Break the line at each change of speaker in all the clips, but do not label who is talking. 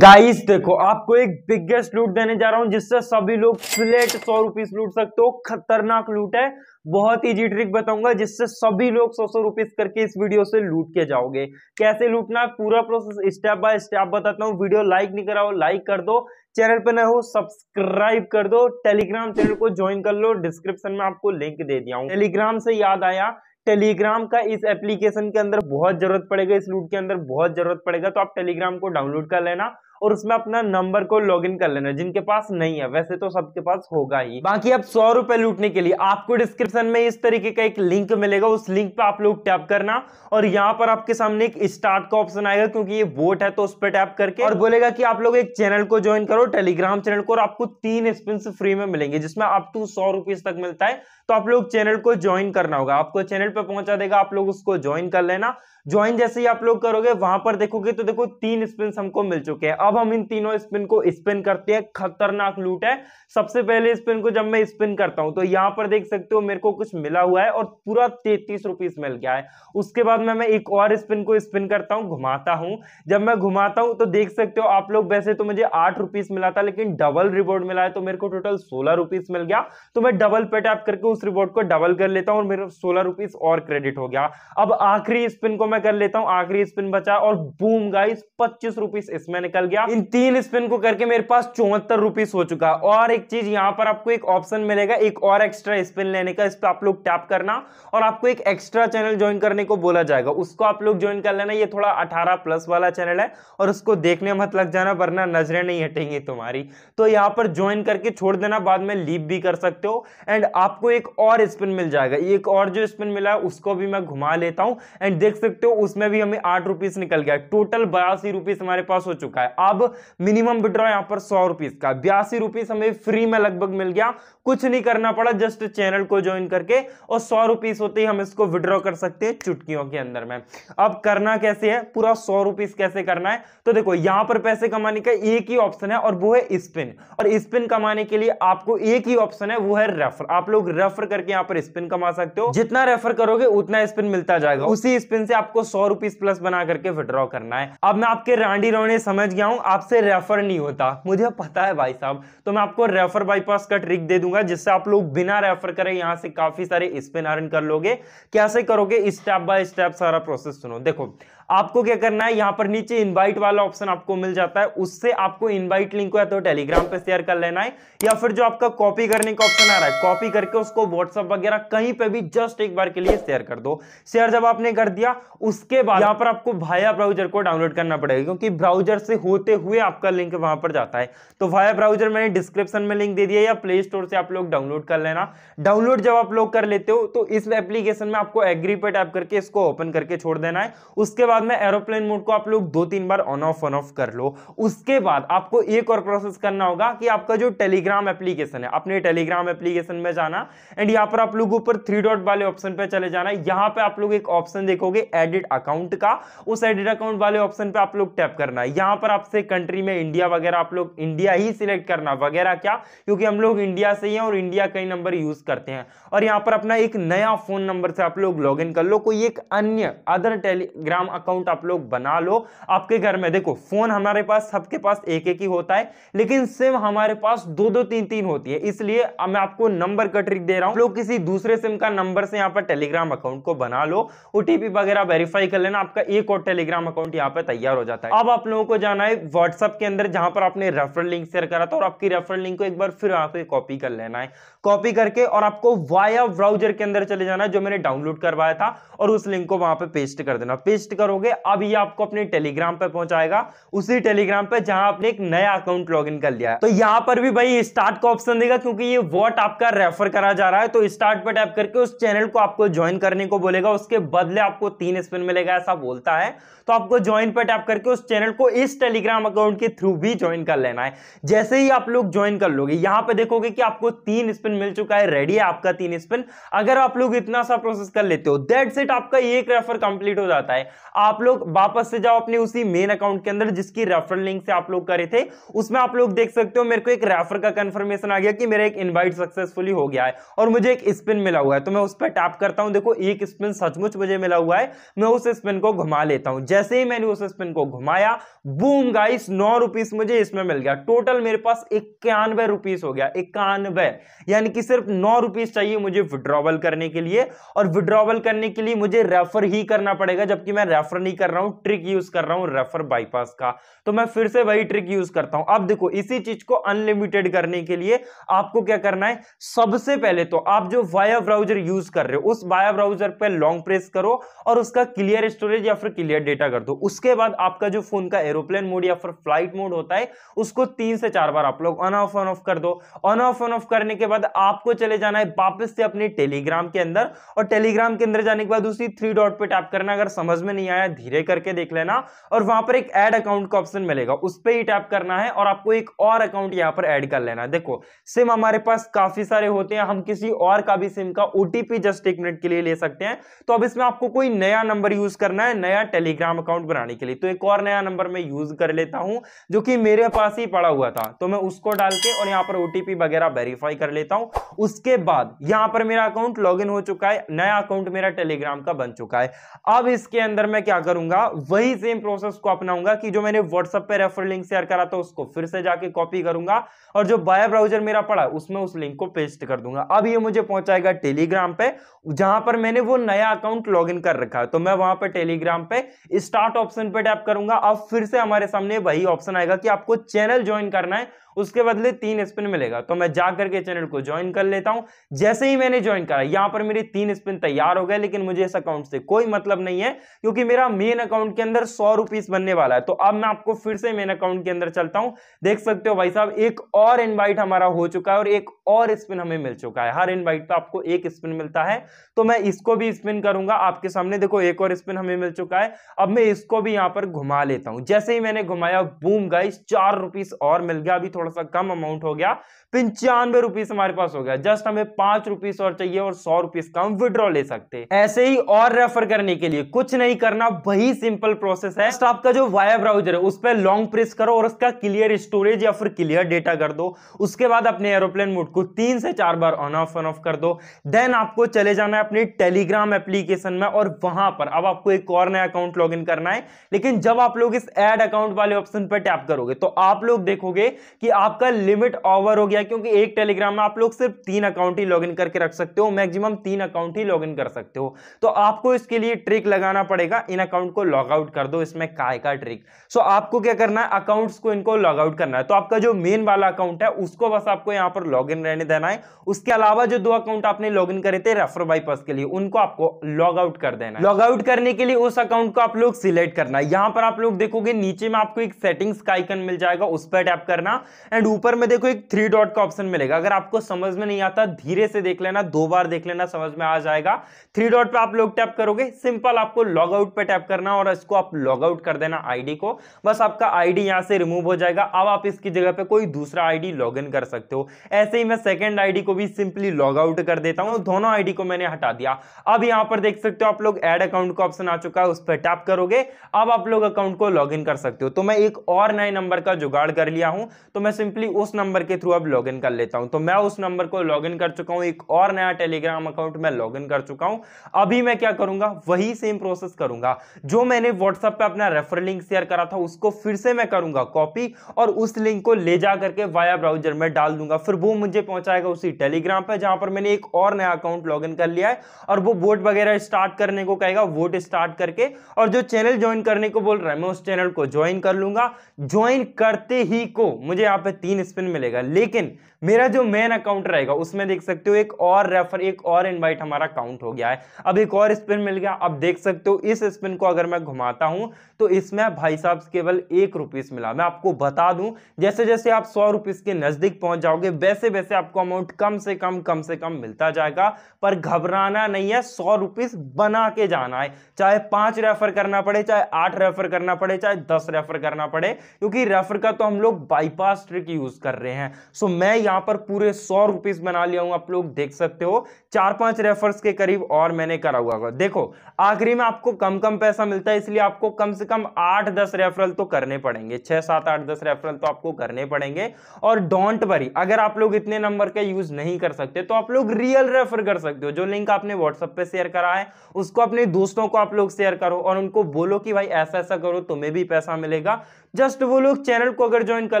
guys देखो आपको एक बिगेस्ट लूट देने जा रहा हूं जिससे सभी लोग फ्लेट सौ रुपीज लूट सकते हो खतरनाक लूट है बहुत इजी ट्रिक बताऊंगा जिससे सभी लोग सौ सौ रुपीज करके इस वीडियो से लूट के जाओगे कैसे लूटना पूरा प्रोसेस स्टेप बाय स्टेप बताता हूँ वीडियो लाइक नहीं कराओ लाइक कर दो चैनल पर न हो सब्सक्राइब कर दो टेलीग्राम चैनल को ज्वाइन कर लो डिस्क्रिप्शन में आपको लिंक दे दिया हूँ टेलीग्राम से याद आया टेलीग्राम का इस एप्लीकेशन के अंदर बहुत जरूरत पड़ेगा इस लूट के अंदर बहुत जरूरत पड़ेगा तो आप टेलीग्राम को डाउनलोड कर लेना और उसमें अपना नंबर को लॉग कर लेना जिनके पास नहीं है वैसे तो सबके पास होगा ही बाकी अब सौ रुपए लूटने के लिए आपको डिस्क्रिप्शन में इस तरीके का एक लिंक मिलेगा उस लिंक पे आप लोग टैप करना और यहाँ पर आपके सामने एक स्टार्ट का ऑप्शन आएगा क्योंकि ये वोट है तो उस पर टैप करके और बोलेगा कि आप लोग एक चैनल को ज्वाइन करो टेलीग्राम चैनल को और आपको तीन स्पिन फ्री में मिलेंगे जिसमें आप टू सौ रुपीज तक मिलता है तो आप लोग चैनल को ज्वाइन करना होगा आपको चैनल पर पहुंचा देगा आप लोग उसको ज्वाइन कर लेना ज्वाइन जैसे ही आप लोग करोगे वहां पर देखोगे तो देखो तीन स्पिन हमको मिल चुके हैं अब हम इन तीनों स्पिन को स्पिन करते हैं खतरनाक लूट है सबसे पहले स्पिन को जब मैं स्पिन करता हूं तो यहां पर देख सकते हो मेरे को कुछ मिला हुआ है और पूरा तैतीस रुपीज मिल गया है उसके बाद में मैं एक और स्पिन को स्पिन करता हूँ घुमाता हूँ जब मैं घुमाता हूँ तो देख सकते हो आप लोग वैसे तो मुझे आठ रुपीस मिला था लेकिन डबल रिवॉर्ड मिला है तो मेरे को टोटल सोलह रुपीस मिल गया तो मैं डबल पेटैप करके उस रिवॉर्ड को डबल कर लेता हूँ और मेरे सोलह रुपीस और क्रेडिट हो गया अब आखिरी स्पिन को मैं कर लेता हूं आखिरी स्पिन बचा और बूम गाइस पच्चीस रुपीस इसमें निकल गया इन तीन स्पिन को करके मेरे पास चौहत्तर रुपीस हो चुका और एक चीज यहां पर आपको एक ऑप्शन मिलेगा एक और एक्स्ट्रा स्पिन लेने का इस पर आप लोग टैप करना और आपको एक एक्स्ट्रा चैनल ज्वाइन करने को बोला जाएगा उसको आप लोग ज्वाइन कर लेना ये थोड़ा अठारह प्लस वाला चैनल है और उसको देखने मत लग जाना वरना नजरें नहीं हटेंगी तुम्हारी तो यहाँ पर ज्वाइन करके छोड़ देना बाद में लीव भी कर सकते हो एंड आपको एक और स्पिन मिल जाएगा एक और जो स्पिन मिला है उसको भी मैं घुमा लेता हूं एंड देख सकते सकते हो उसमें भी हमें आठ रुपीज निकल गया टोटल बयासी रुपीज हमारे पास हो चुका है अब मिनिमम विड्रॉ यहाँ पर सौ रुपीज का बयासी रुपीज हमें फ्री में लगभग मिल गया कुछ नहीं करना पड़ा जस्ट चैनल को ज्वाइन करके और सौ रुपीज होते ही हम इसको विड्रॉ कर सकते हैं चुटकियों के अंदर में अब करना कैसे है पूरा सौ रुपीज कैसे करना है तो देखो यहां पर पैसे कमाने का एक ही ऑप्शन है और वो है स्पिन और स्पिन कमाने के लिए आपको एक ही ऑप्शन है वो है रेफर आप लोग रेफर करके यहां पर स्पिन कमा सकते हो जितना रेफर करोगे उतना स्पिन मिलता जाएगा उसी स्पिन से आप आपको सौ रुपीज प्लस बना करके विड्रॉ करना है अब मैं आपके रांडी रोने समझ गया हूं आपसे रेफर नहीं होता मुझे पता है भाई साहब तो मैं आपको रेफर बाईपास का ट्रिक दे दूंगा जिससे आप लोग बिना रेफर करें यहां से काफी सारे स्पिन अर्न कर लोगे कैसे करोगे स्टेप बाय स्टेप सारा प्रोसेस सुनो देखो आपको क्या करना है यहां पर नीचे इनवाइट वाला ऑप्शन आपको मिल जाता है उससे आपको इनवाइट लिंक को या तो टेलीग्राम पे शेयर कर लेना है या फिर जो आपका कॉपी करने का ऑप्शन आ रहा है कॉपी करके उसको व्हाट्सअप वगैरह कहीं पे भी जस्ट एक बार के लिए शेयर कर दो शेयर जब आपने कर दिया उसके बाद यहां पर आपको भाया ब्राउजर को डाउनलोड करना पड़ेगा क्योंकि ब्राउजर से होते हुए आपका लिंक वहां पर जाता है तो भाया ब्राउजर मैंने डिस्क्रिप्शन में लिंक दे दिया या प्ले स्टोर से आप लोग डाउनलोड कर लेना डाउनलोड जब आप लोग कर लेते हो तो इस एप्लीकेशन में आपको एग्री पे टाइप करके इसको ओपन करके छोड़ देना है उसके बाद बाद में एरोप्लेन मोड को आप लोग दो तीन बार ऑन ऑफ ऑन ऑफ कर लो उसके बाद आपको एक और प्रोसेस करना होगा कि आपका जो टेलीग्राम एप्लीकेशन है अपने टेलीग्राम एप्लीकेशन में जाना एंड यहाँ पर आप लोग ऊपर थ्री डॉट वाले ऑप्शन पे चले जाना यहाँ पे आप लोग एक ऑप्शन देखोगे एडिट अकाउंट का उस एडिट अकाउंट वाले ऑप्शन पे आप लोग टैप करना है यहाँ पर आपसे कंट्री में इंडिया वगैरह आप लोग इंडिया ही सिलेक्ट करना वगैरह क्या क्योंकि हम लोग इंडिया से ही हैं और इंडिया कई नंबर यूज करते हैं और यहाँ पर अपना एक नया फोन नंबर से आप लोग लॉग कर लो कोई एक अन्य अदर टेलीग्राम अकाउंट आप लोग बना लो आपके घर में देखो फोन हमारे पास सबके पास एक एक ही होता है लेकिन सिम हमारे पास दो दो तीन तीन होती है इसलिए मैं आपको नंबर का ट्रिक दे रहा हूँ लोग किसी दूसरे सिम का नंबर से यहाँ पर टेलीग्राम अकाउंट को बना लो ओटीपी वगैरह वेरीफाई कर लेना आपका एक और टेलीग्राम अकाउंट यहाँ पर तैयार हो जाता है अब आप लोगों को जाना है व्हाट्सअप के अंदर जहां पर आपने रेफरल लिंक शेयर करा था और आपकी रेफरल लिंक को एक बार फिर यहाँ पे कॉपी कर लेना है कॉपी करके और आपको वाया ब्राउजर के अंदर चले जाना है जो मैंने डाउनलोड करवाया था और उस लिंक को वहां पर पेस्ट कर देना पेस्ट करो करोगे अब ये आपको अपने टेलीग्राम पर पहुंचाएगा उसी टेलीग्राम पर जहां आपने एक नया अकाउंट लॉग कर लिया है तो यहां पर भी भाई स्टार्ट का ऑप्शन देगा क्योंकि ये वॉट आपका रेफर करा जा रहा है तो स्टार्ट पर टैप करके उस चैनल को आपको ज्वाइन करने को बोलेगा उसके बदले आपको तीन स्पिन मिलेगा ऐसा बोलता है तो आपको ज्वाइन पर टैप करके उस चैनल को इस टेलीग्राम अकाउंट के थ्रू भी ज्वाइन कर लेना है जैसे ही आप लोग ज्वाइन कर लोगे यहां पर देखोगे कि आपको तीन स्पिन मिल चुका है रेडी है आपका तीन स्पिन अगर आप लोग इतना सा प्रोसेस कर लेते हो दैट सेट आपका एक रेफर कंप्लीट हो जाता है आप लोग वापस से जाओ अपने उसी मेन अकाउंट के अंदर जिसकी रेफरल लिंक से आप लोग करे थे उसमें आप लोग देख सकते हो मेरे को एक रेफर का कंफर्मेशन आ गया कि मेरा एक इनवाइट सक्सेसफुली हो गया है और मुझे एक स्पिन मिला हुआ है तो मैं उस पर टैप करता हूं देखो एक स्पिन सचमुच मुझे मिला हुआ है मैं उस स्पिन को घुमा लेता हूं जैसे ही मैंने उस स्पिन को घुमाया बूम गाइस नौ रुपीस मुझे इसमें मिल गया टोटल मेरे पास इक्यानवे रुपीस हो गया इक्यानवे यानी कि सिर्फ नौ रुपीस चाहिए मुझे विड्रॉवल करने के लिए और विड्रॉवल करने के लिए मुझे रेफर ही करना पड़ेगा जबकि मैं रेफर रेफर नहीं कर रहा हूं ट्रिक यूज कर रहा हूं रेफर बाईपास का तो मैं फिर से वही ट्रिक यूज करता हूं अब देखो इसी चीज को अनलिमिटेड करने के लिए आपको क्या करना है सबसे पहले तो आप जो वाया ब्राउजर यूज कर रहे हो उस वाया ब्राउजर पर लॉन्ग प्रेस करो और उसका क्लियर स्टोरेज या फिर क्लियर डेटा कर दो उसके बाद आपका जो फोन का एरोप्लेन मोड या फिर फ्लाइट मोड होता है उसको तीन से चार बार आप लोग ऑन ऑफ ऑन ऑफ कर दो ऑन ऑफ ऑन ऑफ करने के बाद आपको चले जाना है वापस से अपने टेलीग्राम के अंदर और टेलीग्राम के अंदर जाने के बाद उसी थ्री डॉट पे टैप करना अगर समझ में नहीं आया है धीरे करके देख लेना और वहां पर एक ऐड अकाउंट का ऑप्शन मिलेगा उस पर ही टैप करना है और आपको एक और अकाउंट यहाँ पर ऐड कर लेना है देखो सिम हमारे पास काफी सारे होते हैं हम किसी और का भी सिम का ओटीपी जस्ट एक मिनट के लिए ले सकते हैं तो अब इसमें आपको कोई नया नंबर यूज करना है नया टेलीग्राम अकाउंट बनाने के लिए तो एक और नया नंबर मैं यूज कर लेता हूं जो कि मेरे पास ही पड़ा हुआ था तो मैं उसको डाल के और यहाँ पर ओटीपी वगैरह वेरीफाई कर लेता हूं उसके बाद यहाँ पर मेरा अकाउंट लॉग हो चुका है नया अकाउंट मेरा टेलीग्राम का बन चुका है अब इसके अंदर मैं क्या करूंगा वही सेम प्रोसेस को अपनाऊंगा कि जो मैंने व्हाट्सएप पे रेफर लिंक शेयर करा था उसको फिर से जाके कॉपी करूंगा और जो बाय ब्राउजर मेरा पड़ा उसमें उस लिंक को पेस्ट कर दूंगा अब ये मुझे पहुंचाएगा टेलीग्राम पे जहां पर मैंने वो नया अकाउंट लॉग कर रखा है तो मैं वहां पर टेलीग्राम पे स्टार्ट ऑप्शन पे टैप करूंगा अब फिर से हमारे सामने वही ऑप्शन आएगा कि आपको चैनल ज्वाइन करना है उसके बदले तीन स्पिन मिलेगा तो मैं जाकर के चैनल को ज्वाइन कर लेता हूं जैसे ही मैंने ज्वाइन करा यहाँ पर मेरे तीन स्पिन तैयार हो गए लेकिन मुझे इस अकाउंट से कोई मतलब नहीं है क्योंकि मेरा मेन अकाउंट के अंदर सौ रुपीज बनने वाला है तो अब मैं आपको फिर से मेन अकाउंट के अंदर चलता हूं देख सकते हो भाई साहब एक और इन्वाइट हमारा हो चुका है और एक और स्पिन हमें मिल चुका है हर इन्वाइट पर आपको एक स्पिन मिलता है तो मैं इसको भी स्पिन करूंगा आपके सामने देखो एक और स्पिन हमें मिल चुका है अब मैं इसको भी यहाँ पर घुमा लेता हूं जैसे ही मैंने घुमाया बूम गाइस चार रुपीस और मिल गया अभी थोड़ा थोड़ा सा कम अमाउंट हो गया पंचानवे रुपीस हमारे पास हो गया जस्ट हमें पांच रुपीस और चाहिए और सौ रुपीस का हम विड्रॉ ले सकते हैं ऐसे ही और रेफर करने के लिए कुछ नहीं करना वही सिंपल प्रोसेस है तो आपका जो वायर ब्राउजर है उस पर लॉन्ग प्रेस करो और उसका क्लियर स्टोरेज या फिर क्लियर डेटा कर दो उसके बाद अपने एरोप्लेन मोड को तीन से चार बार ऑन ऑफ ऑन ऑफ कर दो देन आपको चले जाना है अपने टेलीग्राम एप्लीकेशन में और वहां पर अब आपको एक और नया अकाउंट लॉग करना है लेकिन जब आप लोग इस एड अकाउंट वाले ऑप्शन पर टैप करोगे तो आप लोग देखोगे कि आपका लिमिट ओवर हो गया क्योंकि एक टेलीग्राम में आप लोग सिर्फ तीन अकाउंट ही लॉगिन करके रख सकते हो मैक्सिमम तीन अकाउंट ही लॉगिन कर सकते हो तो आपको इसके लिए ट्रिक लगाना पड़ेगा इन अकाउंट को लॉग आउट कर दो इसमें काय का ट्रिक सो आपको क्या करना है अकाउंट्स को इनको लॉग आउट करना है तो आपका जो मेन वाला अकाउंट है उसको बस आपको यहाँ पर लॉग रहने देना है उसके अलावा जो दो अकाउंट आपने लॉग करे थे रेफर बाईपास के लिए उनको आपको लॉग आउट कर देना लॉग आउट करने के लिए उस अकाउंट को आप लोग सिलेक्ट करना है यहाँ पर आप लोग देखोगे नीचे में आपको एक सेटिंग्स का आइकन मिल जाएगा उस पर टैप करना एंड ऊपर में देखो एक थ्री डॉट का ऑप्शन मिलेगा अगर आपको समझ में नहीं आता धीरे से देख लेना दो बार देख लेना समझ में आ जाएगा थ्री डॉट पे आप लोग टैप करोगे सिंपल आपको लॉग आउट पे टैप करना और इसको आप लॉग आउट कर देना आईडी को बस आपका आईडी यहां से रिमूव हो जाएगा अब आप इसकी जगह पे कोई दूसरा आईडी लॉग इन कर सकते हो ऐसे ही मैं सेकंड आईडी को भी सिंपली लॉग आउट कर देता हूं दोनों आईडी को मैंने हटा दिया अब यहां पर देख सकते हो आप लोग एड अकाउंट का ऑप्शन आ चुका है उस पर टैप करोगे अब आप लोग अकाउंट को लॉग इन कर सकते हो तो मैं एक और नए नंबर का जुगाड़ कर लिया हूं तो मैं मैं सिंपली उस नंबर के थ्रू अब लॉगिन कर लेता हूं तो मैं उस नंबर को लॉगिन कर चुका हूं एक और नया टेलीग्राम अकाउंट मैं लॉगिन कर चुका हूं अभी मैं क्या करूंगा वही सेम प्रोसेस करूंगा जो मैंने व्हाट्सएप पे अपना रेफर लिंक शेयर करा था उसको फिर से मैं करूंगा कॉपी और उस लिंक को ले जा करके वाया ब्राउजर में डाल दूंगा फिर वो मुझे पहुंचाएगा उसी टेलीग्राम पर जहां पर मैंने एक और नया अकाउंट लॉग कर लिया है और वो वोट वगैरह स्टार्ट करने को कहेगा वोट स्टार्ट करके और जो चैनल ज्वाइन करने को बोल रहा है मैं उस चैनल को ज्वाइन कर लूंगा ज्वाइन करते ही को मुझे यहाँ यहाँ पे तीन स्पिन मिलेगा लेकिन मेरा जो मेन अकाउंट रहेगा उसमें देख सकते हो एक और रेफर एक और इनवाइट हमारा काउंट हो गया है अब एक और स्पिन मिल गया अब देख सकते हो इस स्पिन को अगर मैं घुमाता हूं तो इसमें भाई साहब केवल एक रुपीस मिला मैं आपको बता दूं जैसे जैसे आप सौ रुपीस के नजदीक पहुंच जाओगे वैसे वैसे आपको अमाउंट कम से कम कम से कम मिलता जाएगा पर घबराना नहीं है सौ रुपीस बना के जाना है चाहे पांच रेफर करना पड़े चाहे आठ रेफर करना पड़े चाहे दस रेफर करना पड़े क्योंकि रेफर का तो हम लोग बाईपास ट्रिक यूज कर रहे हैं सो मैं यहां पर पूरे सौ रुपीज बना लिया हूं आप लोग देख सकते हो चार पांच रेफर्स के करीब और मैंने करा हुआ होगा देखो आखिरी में आपको कम कम पैसा मिलता है इसलिए आपको कम से कम आठ दस रेफरल तो करने पड़ेंगे छह सात आठ दस रेफरल तो आपको करने पड़ेंगे और डोंट वरी अगर आप लोग इतने नंबर का यूज नहीं कर सकते तो आप लोग रियल रेफर कर सकते हो जो लिंक आपने व्हाट्सएप पे शेयर करा है उसको अपने दोस्तों को आप लोग शेयर करो और उनको बोलो कि भाई ऐसा ऐसा करो तुम्हें भी पैसा मिलेगा जस्ट वो लोग चैनल को अगर ज्वाइन कर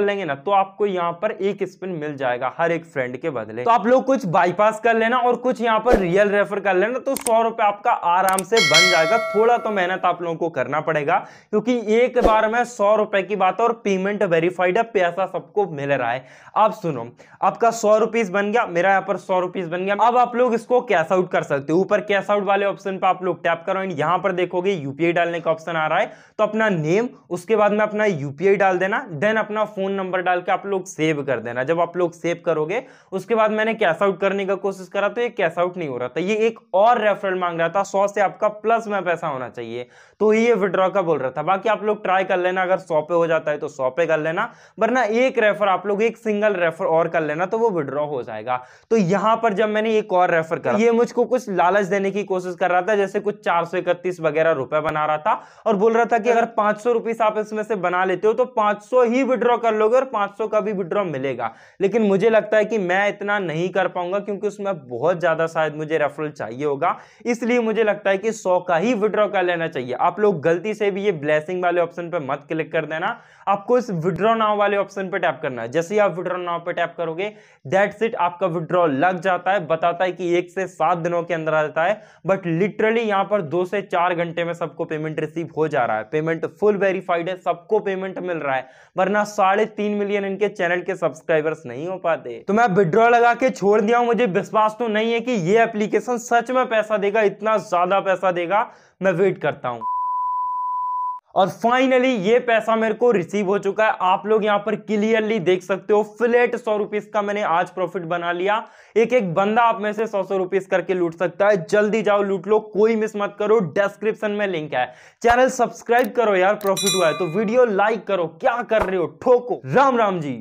लेंगे ना तो तो आपको यहाँ पर एक स्पिन मिल जाएगा हर एक फ्रेंड के बदले तो आप लोग कुछ बाईपास कर लेना और कुछ यहाँ पर रियल रेफर कर लेना तो सौ रुपए आपका आराम से बन जाएगा थोड़ा तो मेहनत आप लोगों को करना पड़ेगा क्योंकि एक बार में सौ रुपए की बात है और पेमेंट वेरीफाइड है पैसा सबको मिल रहा है आप सुनो आपका सौ रुपीज बन गया मेरा यहाँ पर सौ रुपीज बन गया अब आप लोग इसको कैश आउट कर सकते हो ऊपर कैश आउट वाले ऑप्शन पर आप लोग टैप करो एंड यहाँ पर देखोगे यूपीआई डालने का ऑप्शन आ रहा है तो अपना नेम उसके बाद में अपना यूपीआई डाल देना देन अपना फोन नंबर डाल करके आप लोग सेव कर देना जब आप लोग सेव करोगे उसके बाद मैंने कैश आउट करने का कोशिश करा तो ये कैश आउट नहीं हो रहा था ये एक और रेफरल मांग रहा था सौ से आपका प्लस में पैसा होना चाहिए तो ये विड्रॉ का बोल रहा था बाकी आप लोग ट्राई कर लेना अगर सौ पे हो जाता है तो सौ पे कर लेना वरना एक रेफर आप लोग एक सिंगल रेफर और कर लेना तो वो विड्रॉ हो जाएगा तो यहां पर जब मैंने एक और रेफर कर ये मुझको कुछ लालच देने की कोशिश कर रहा था जैसे कुछ चार वगैरह रुपए बना रहा था और बोल रहा था कि अगर पांच सौ आप इसमें से बना लेते हो तो पांच ही विड्रॉ कर लोगे और पांच 500 का भी विड्रॉ मिलेगा लेकिन मुझे लगता है कि मैं इतना नहीं कर पाऊंगा क्योंकि उसमें बहुत ज़्यादा शायद मुझे रेफरल चाहिए होगा इसलिए मुझे लगता है कि सौ का ही विड्रॉ कर लेना चाहिए आप लोग गलती से भी ये ब्लैसिंग वाले ऑप्शन पर मत क्लिक कर देना आपको इस विड्रॉ नाव वाले ऑप्शन पर टैप करना है जैसे ही आप विड्रॉ नाव पर टैप करोगे दैट्स इट आपका विड्रॉ लग जाता है बताता है कि एक से सात दिनों के अंदर आ जाता है बट लिटरली यहां पर दो से चार घंटे में सबको पेमेंट रिसीव हो जा रहा है पेमेंट फुल वेरीफाइड है सबको पेमेंट मिल रहा है वरना साढ़े तीन मिलियन लेकिन इनके चैनल के सब्सक्राइबर्स नहीं हो पाते तो मैं विड्रॉ लगा के छोड़ दिया हूं मुझे विश्वास तो नहीं है कि ये एप्लीकेशन सच में पैसा देगा इतना ज्यादा पैसा देगा मैं वेट करता हूँ और फाइनली ये पैसा मेरे को रिसीव हो चुका है आप लोग यहां पर क्लियरली देख सकते हो फ्लैट सौ रुपीज का मैंने आज प्रॉफिट बना लिया एक एक बंदा आप में से सौ सौ रुपीज करके लूट सकता है जल्दी जाओ लूट लो कोई मिस मत करो डिस्क्रिप्शन में लिंक है चैनल सब्सक्राइब करो यार प्रॉफिट हुआ है तो वीडियो लाइक करो क्या कर रहे हो ठोको राम राम जी